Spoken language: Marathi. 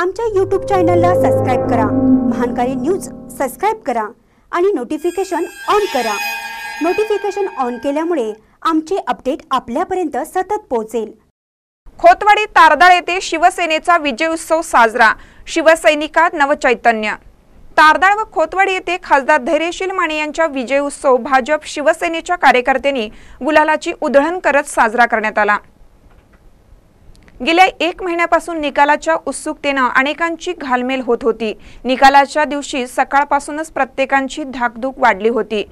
आमच्या यूट्यूब चॅनलला सबस्क्राईब करा महानकारी न्यूज सबस्क्राईब करा आणि नोटिफिकेशन ऑन करा नोटिफिकेशन ऑन केल्यामुळे आमचे अपडेट आपल्यापर्यंत सतत पोहोचेल खोतवाडी तारदाळ येथे शिवसेनेचा विजय उत्सव साजरा शिवसैनिकात नवचैतन्य तारदाळ व खोतवाडी येथे खासदार धैर्यशील माने यांच्या विजय उत्सव भाजप शिवसेनेच्या कार्यकर्त्यांनी गुलालाची उधळण करत साजरा करण्यात आला गेल्या एक महिन्यापासून निकालाच्या उत्सुकतेनं अनेकांची घालमेल होत होती निकालाच्या दिवशी सकाळपासूनच प्रत्येकांची धाकधूक वाढली होती